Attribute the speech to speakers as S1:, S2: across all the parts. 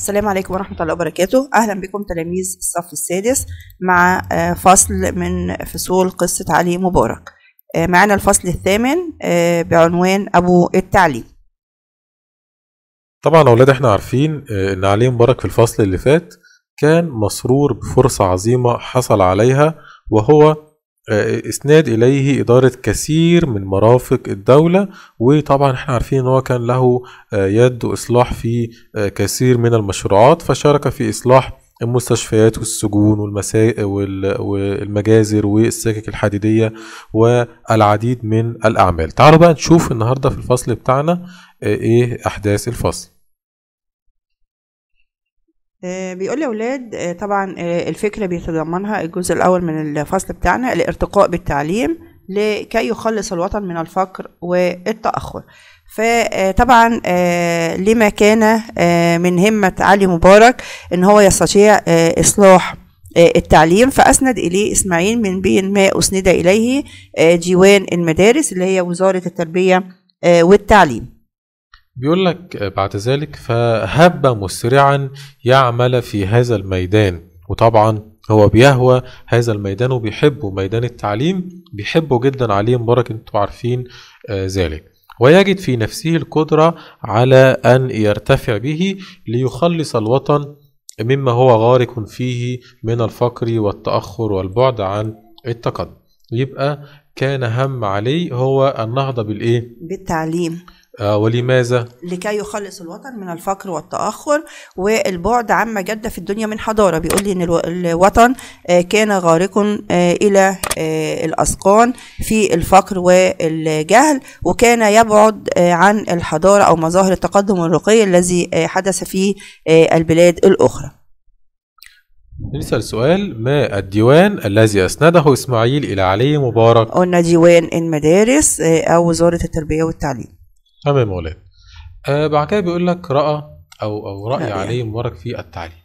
S1: السلام عليكم ورحمة الله وبركاته أهلا بكم تلاميذ الصف السادس مع آه، فصل من فصول قصة علي مبارك آه، معنا الفصل الثامن آه، بعنوان أبو التعليم
S2: طبعا أولاد احنا عارفين إن علي مبارك في الفصل اللي فات كان مسرور بفرصة عظيمة حصل عليها وهو آه، إسناد إليه إدارة كثير من مرافق الدولة وطبعا احنا عارفين أن هو كان له آه، يد وإصلاح في آه، كثير من المشروعات فشارك في إصلاح المستشفيات والسجون والمسا... والمجازر والسكك الحديدية والعديد من الأعمال تعالوا بقى نشوف النهاردة في الفصل بتاعنا إيه أحداث الفصل
S1: آه، بيقول لي اولاد آه، طبعا آه، الفكره بيتضمنها الجزء الاول من الفصل بتاعنا الارتقاء بالتعليم لكي يخلص الوطن من الفقر والتاخر فطبعا لما كان من همه علي مبارك ان هو يستطيع اصلاح التعليم فأسند إليه إسماعيل من بين ما أسند إليه ديوان المدارس اللي هي وزارة التربية والتعليم
S2: بيقول لك بعد ذلك فهب مسرعا يعمل في هذا الميدان وطبعا هو بيهوى هذا الميدان وبيحبه ميدان التعليم بيحبه جدا عليه مبارك انتوا عارفين آه، ذلك ويجد في نفسه القدرة على أن يرتفع به ليخلص الوطن مما هو غارق فيه من الفقر والتأخر والبعد عن التقدم يبقى كان هم عليه هو النهضة بالإيه؟
S1: بالتعليم
S2: آه ولماذا؟
S1: لكي يخلص الوطن من الفقر والتأخر والبعد عما جد في الدنيا من حضارة بيقول لي إن الوطن آه، كان غارق آه، إلى آه، الأسقان في الفقر والجهل وكان يبعد عن الحضارة أو مظاهر التقدم الرقي الذي حدث في البلاد الأخرى
S2: نسأل سؤال ما الديوان الذي أسنده إسماعيل إلى علي مبارك؟
S1: قلنا ديوان المدارس أو وزارة التربية والتعليم تمام يا مولانا آه
S2: بعد كده بيقول لك راى او او راي نعم. عليه مبارك في التعليم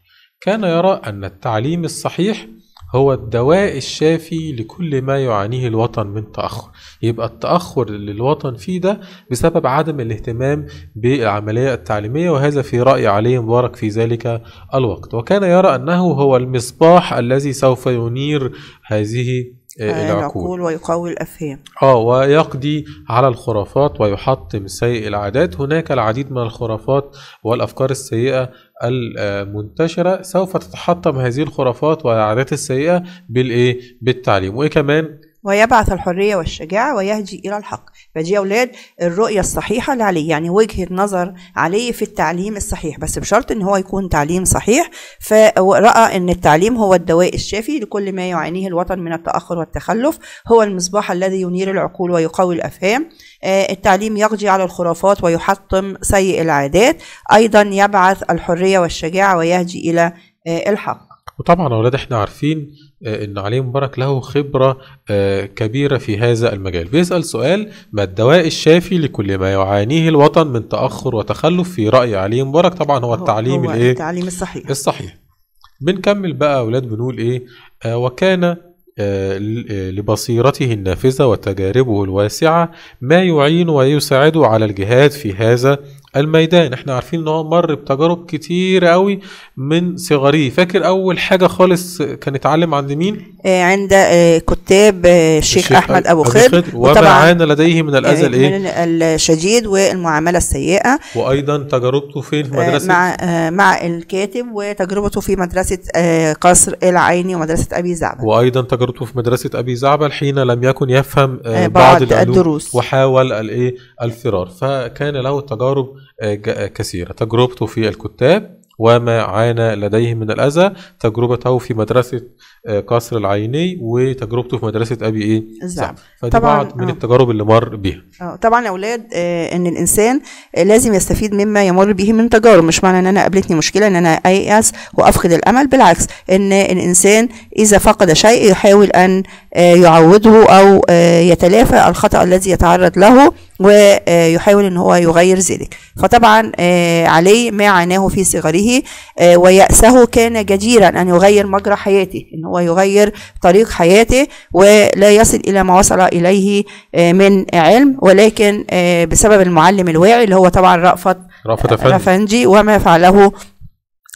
S2: كان يرى ان التعليم الصحيح هو الدواء الشافي لكل ما يعانيه الوطن من تأخر يبقى التأخر اللي الوطن فيه ده بسبب عدم الاهتمام بالعملية التعليمية وهذا في رأي علي مبارك في ذلك الوقت وكان يرى أنه هو المصباح الذي سوف ينير هذه آه، العقول
S1: ويقوي الأفهام
S2: آه ويقضي على الخرافات ويحطم سيء العادات هناك العديد من الخرافات والأفكار السيئة المنتشرة سوف تتحطم هذه الخرافات والعادات السيئة بالإيه؟ بالتعليم كمان
S1: ويبعث الحرية والشجاعة ويهدي إلى الحق فدي يا أولاد الرؤية الصحيحة اللي عليه يعني وجهة نظر عليه في التعليم الصحيح بس بشرط إن هو يكون تعليم صحيح فرأى إن التعليم هو الدواء الشافي لكل ما يعانيه الوطن من التأخر والتخلف هو المصباح الذي ينير العقول ويقوي الأفهام آه، التعليم يقضي على الخرافات ويحطم سيء العادات أيضا يبعث الحرية والشجاعة ويهدي إلى آه، الحق
S2: وطبعا اولاد احنا عارفين آه، ان علي مبارك له خبره آه، كبيره في هذا المجال بيسال سؤال ما الدواء الشافي لكل ما يعانيه الوطن من تاخر وتخلف في راي علي مبارك طبعا هو التعليم هو الايه التعليم الصحيح الصحيح بنكمل بقى اولاد بنقول ايه آه وكان آه، لبصيرته النافذة وتجاربه الواسعة ما يعين ويساعد على الجهاد في هذا الميدان احنا عارفين ان هو مر بتجارب كتير قوي من صغره فاكر اول حاجه خالص كان اتعلم عند مين
S1: آه، عند آه، كتاب آه، الشيخ, الشيخ احمد ابو خير وما عانى لديه من الاذى الايه الشديد والمعامله السيئه
S2: وايضا تجربته في المدرسه مع
S1: مع الكاتب وتجربته في مدرسه قصر العيني ومدرسه ابي زعبل
S2: وايضا تجربته في مدرسه ابي زعبل حين لم يكن يفهم بعض, بعض الدروس وحاول الايه الفرار فكان له تجارب آه، آه، كثيرة تجربته في الكتاب وما عانى لديه من الأذى تجربته في مدرسة آه، قصر العيني وتجربته في مدرسة أبي إيه زعب فدي طبعا بعض من التجارب اللي مر بيها
S1: آه. طبعا يا أولاد إن الإنسان لازم يستفيد مما يمر به من تجارب مش معنى إن أنا قابلتني مشكلة إن أنا أيأس وأفقد الأمل بالعكس إن الإنسان إذا فقد شيء يحاول أن يعوضه أو يتلافى الخطأ الذي يتعرض له ويحاول ان هو يغير ذلك فطبعا آه، علي ما عاناه في صغره آه، ويأسه كان جديرا ان يغير مجرى حياته ان هو يغير طريق حياته ولا يصل الى ما وصل اليه آه، من علم ولكن بسبب المعلم الواعي اللي هو طبعا رأفت رأفت أفندي. وما فعله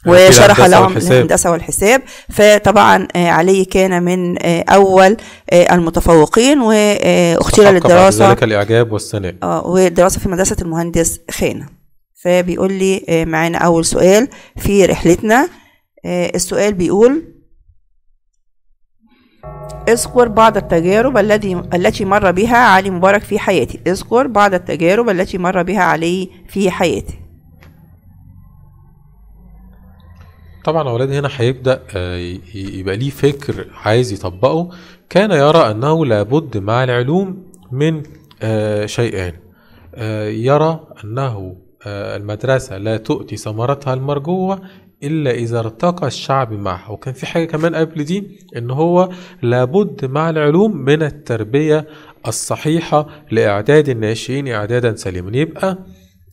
S2: آه، وشرح لهم الهندسه
S1: والحساب فطبعا آه، علي كان من آه، اول المتفوقين واختير للدراسه ذلك الاعجاب والثناء والدراسه في مدرسه المهندس خانه فبيقول لي معانا اول سؤال في رحلتنا السؤال بيقول اذكر بعض التجارب التي التي مر بها علي مبارك في حياتي اذكر بعض التجارب التي مر بها علي في حياتي
S2: طبعا ولاد هنا هيبدأ آه، يبقى ليه فكر عايز يطبقه كان يرى أنه لابد مع العلوم من آه، شيئان آه، يرى أنه المدرسة لا تؤتي ثمرتها المرجوة إلا إذا ارتقى الشعب معها وكان في حاجة كمان قبل دي إن هو لابد مع العلوم من التربية الصحيحة لإعداد الناشئين إعدادا سليما يبقى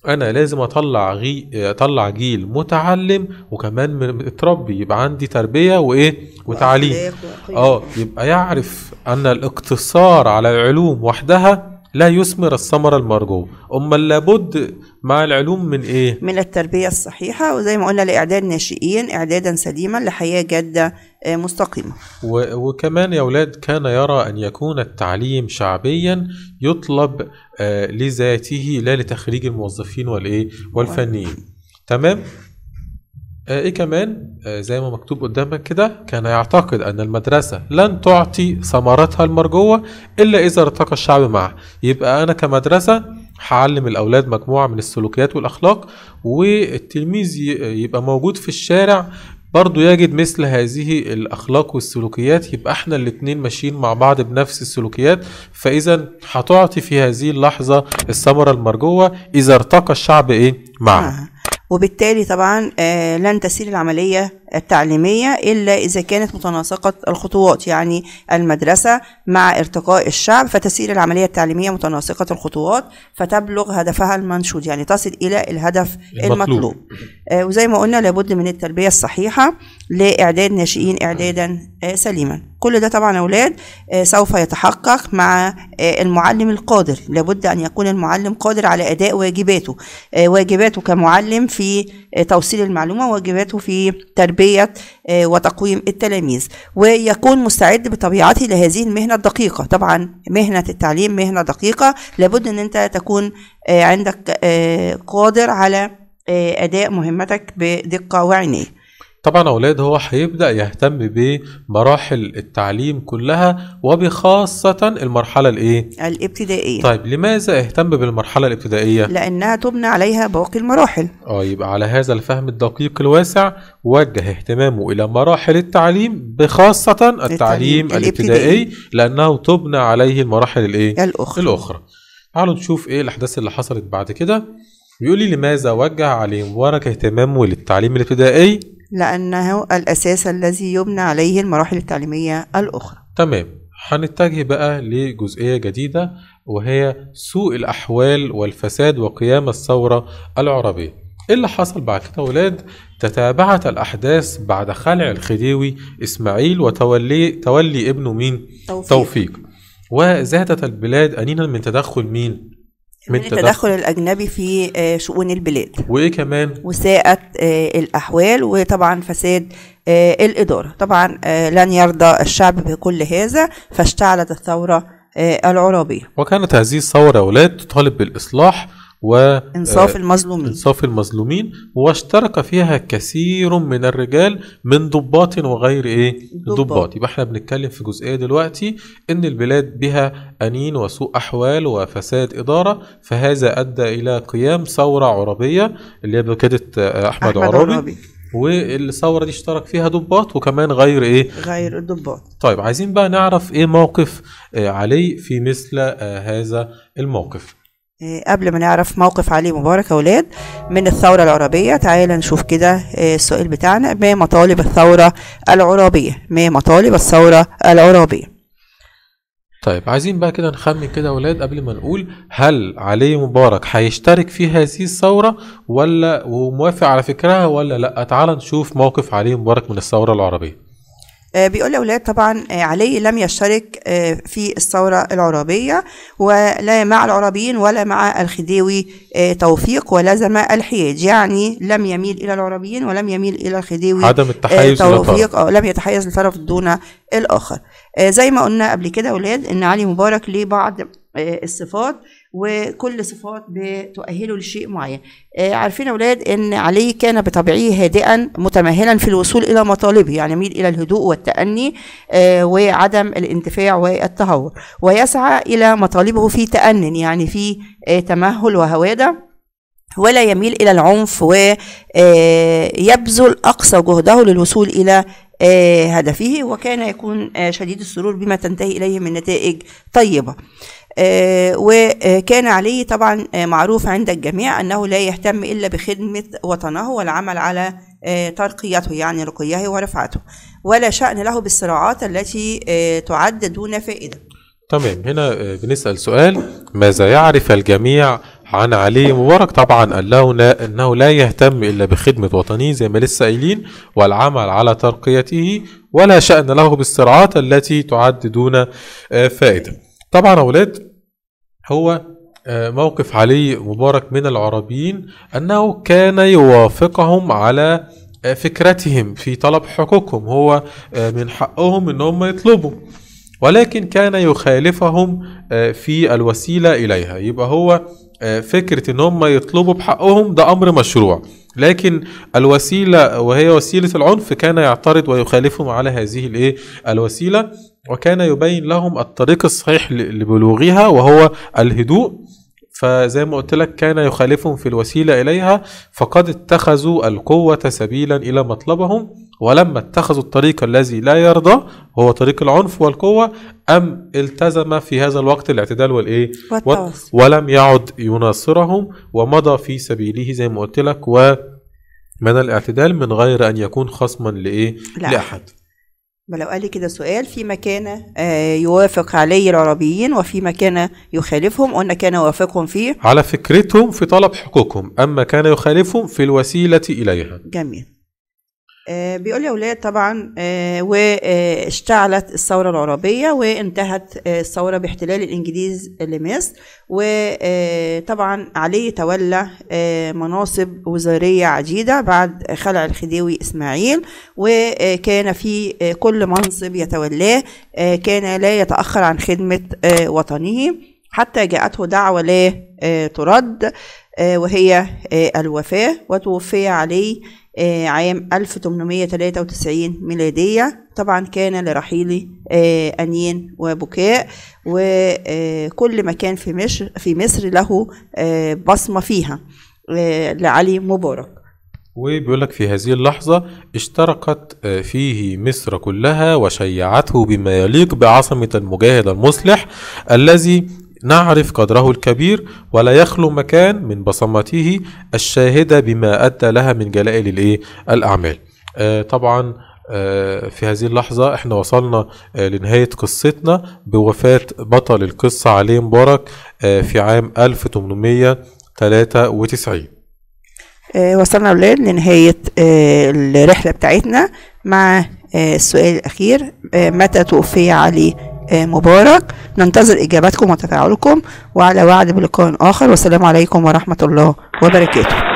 S2: انا لازم اطلع غي... اطلع جيل متعلم وكمان متربي يبقى عندي تربيه وايه وتعليم اه يبقى يعرف ان الاقتصار على العلوم وحدها لا يثمر الثمر المرجو أما لابد مع العلوم من إيه؟
S1: من التربية الصحيحة وزي ما قلنا لإعداد ناشئين إعدادا سليما لحياة جادة آه، مستقيمة
S2: وكمان يا أولاد كان يرى أن يكون التعليم شعبيا يطلب آه، لذاته لا لتخريج الموظفين والإيه؟ والفنيين تمام؟ آه، ايه كمان آه، زي ما مكتوب قدامك كده كان يعتقد ان المدرسة لن تعطي ثمرتها المرجوة الا اذا ارتقى الشعب معها يبقى انا كمدرسة هعلم الاولاد مجموعة من السلوكيات والاخلاق والتلميذ يبقى موجود في الشارع برضه يجد مثل هذه الاخلاق والسلوكيات يبقى احنا الاتنين ماشيين مع بعض بنفس السلوكيات فاذا هتعطي في هذه اللحظة الثمرة المرجوة اذا ارتقى الشعب ايه معها
S1: وبالتالي طبعا آه، لن تسير العملية التعليمية إلا إذا كانت متناسقة الخطوات يعني المدرسة مع ارتقاء الشعب فتسير العملية التعليمية متناسقة الخطوات فتبلغ هدفها المنشود يعني تصل إلى الهدف المطلوب, المطلوب. آه، وزي ما قلنا لابد من التربية الصحيحة لإعداد ناشئين إعدادا آه، سليما كل ده طبعا أولاد آه، سوف يتحقق مع آه، المعلم القادر لابد أن يكون المعلم قادر على أداء واجباته واجباته كمعلم في توصيل المعلومة واجباته في تربية وتقويم التلاميذ ويكون مستعد بطبيعته لهذه المهنة الدقيقة طبعا مهنة التعليم مهنة دقيقة لابد أن أنت تكون عندك قادر على أداء مهمتك بدقة وعناية
S2: طبعا أولاد هو هيبدأ يهتم بمراحل التعليم كلها وبخاصة المرحلة الإيه؟
S1: الابتدائية
S2: طيب لماذا اهتم بالمرحلة الابتدائية؟
S1: لأنها تبنى عليها باقي المراحل
S2: آه يبقى على هذا الفهم الدقيق الواسع وجه اهتمامه إلى مراحل التعليم بخاصة التعليم, التعليم الابتدائي, لأنه تبنى عليه المراحل الإيه؟ الأخرى الأخرى تعالوا نشوف إيه الأحداث اللي حصلت بعد كده بيقول لي لماذا وجه عليهم ورك اهتمامه للتعليم الابتدائي
S1: لأنه الأساس الذي يبنى عليه المراحل التعليمية الأخرى
S2: تمام هنتجه بقى لجزئية جديدة وهي سوء الأحوال والفساد وقيام الثورة العربية إيه اللي حصل بعد كده ولاد تتابعت الأحداث بعد خلع الخديوي إسماعيل وتولي تولي ابنه مين؟ توفيق, توفيق. وزادت البلاد أنينا من تدخل مين؟ من التدخل
S1: الاجنبي في آه، شؤون البلاد وايه كمان وساءت آه، الاحوال وطبعا فساد آه، الاداره طبعا لن يرضى الشعب بكل هذا فاشتعلت الثوره العرابيه
S2: وكانت هذه الثوره يا اولاد تطالب بالاصلاح و آه، انصاف المظلومين انصاف المظلومين واشترك فيها كثير من الرجال من ضباط وغير ايه ضباط يبقى احنا بنتكلم في جزئيه دلوقتي ان البلاد بها انين وسوء احوال وفساد اداره فهذا ادى الى قيام ثوره عربيه اللي هي بقياده آه، احمد, أحمد عرابي, عرابي. والثوره دي اشترك فيها ضباط وكمان غير ايه غير الضباط طيب عايزين بقى نعرف ايه موقف آه، علي في مثل هذا الموقف
S1: إيه، قبل ما نعرف موقف علي مبارك أولاد من الثورة العرابية تعالى نشوف كده إيه، السؤال بتاعنا ما مطالب الثورة العرابية ما مطالب الثورة العرابية
S2: طيب عايزين بقى كده نخمن كده أولاد قبل ما نقول هل علي مبارك هيشترك في هذه الثورة ولا وموافق على فكرها ولا لأ تعالى نشوف موقف علي مبارك من الثورة العربية
S1: آه، بيقول لأولاد طبعا آه، علي لم يشترك آه، في الثورة العرابية ولا مع العربيين ولا مع الخديوي توفيق ولزم الحياد يعني لم يميل إلى العربيين ولم يميل إلى الخديوي عدم التحيز توفيق أو لم يتحيز لطرف دون الآخر زي ما قلنا قبل كده أولاد إن علي مبارك ليه بعض الصفات وكل صفات بتؤهله لشيء معين آه، عارفين يا اولاد ان علي كان بطبيعه هادئا متمهلا في الوصول الى مطالبه يعني ميل الى الهدوء والتاني آه، وعدم الانتفاع والتهور ويسعى الى مطالبه في تأنن يعني في آه، تمهل وهواده ولا يميل إلى العنف ويبذل أقصى جهده للوصول إلى آه، هدفه وكان يكون آه، شديد السرور بما تنتهي إليه من نتائج طيبة آه، وكان علي طبعا معروف عند الجميع أنه لا يهتم إلا بخدمة وطنه والعمل على ترقيته يعني رقيه ورفعته ولا شأن له بالصراعات التي تعد دون فائدة
S2: تمام هنا بنسأل سؤال ماذا يعرف الجميع عن علي مبارك طبعا قال له لا انه لا يهتم الا بخدمه وطنه زي ما لسه قايلين والعمل على ترقيته ولا شان له بالصراعات التي تعد دون آه، فائده. طبعا يا اولاد هو آه، موقف علي مبارك من العربيين انه كان يوافقهم على آه، فكرتهم في طلب حقوقهم هو من حقهم ان هم يطلبوا ولكن كان يخالفهم آه، في الوسيلة إليها يبقى هو آه، فكرة ان هم يطلبوا بحقهم ده امر مشروع لكن الوسيلة وهي وسيلة العنف كان يعترض ويخالفهم على هذه الايه الوسيلة وكان يبين لهم الطريق الصحيح لبلوغها وهو الهدوء فزي ما قلت لك كان يخالفهم في الوسيلة إليها فقد اتخذوا القوة سبيلا إلى مطلبهم ولما اتخذوا الطريق الذي لا يرضى هو طريق العنف والقوة أم التزم في هذا الوقت الاعتدال والإيه والتوسل ولم يعد يناصرهم ومضى في سبيله زي ما قلت لك ومن الاعتدال من غير أن يكون خصما لإيه لا. لأحد
S1: ما لو قال لي كده سؤال في مكان آه، يوافق عليه العربيين وفي مكان يخالفهم قلنا كان يوافقهم فيه
S2: على فكرتهم في طلب حقوقهم أما كان يخالفهم في الوسيلة إليها
S1: جميل آه، بيقول لي اولاد طبعا آه، واشتعلت الثوره العربيه وانتهت آه، الثوره باحتلال الانجليز لمصر وطبعا علي تولى مناصب وزاريه عديده بعد خلع الخديوي اسماعيل وكان في كل منصب يتولاه كان لا يتاخر عن خدمه وطنه حتى جاءته دعوه لا ترد آه، وهي آه، الوفاة وتوفي عليه آه، عام 1893 ميلادية طبعا كان لرحيله أنين وبكاء وكل مكان في مصر في مصر له بصمة فيها لعلي مبارك
S2: وبيقول لك في هذه اللحظة اشتركت فيه مصر كلها وشيعته بما يليق بعصمة المجاهد المصلح الذي نعرف قدره الكبير ولا يخلو مكان من بصمته الشاهدة بما أدى لها من جلائل الإيه؟ الأعمال آه طبعا آه، في هذه اللحظة احنا وصلنا آه، لنهاية قصتنا بوفاة بطل القصة علي مبارك آه، في عام 1893
S1: وصلنا أولاد لنهاية الرحلة بتاعتنا مع السؤال الأخير متى توفي علي آه، مبارك ننتظر إجاباتكم وتفاعلكم وعلى وعد بلقاء آخر والسلام عليكم ورحمة الله وبركاته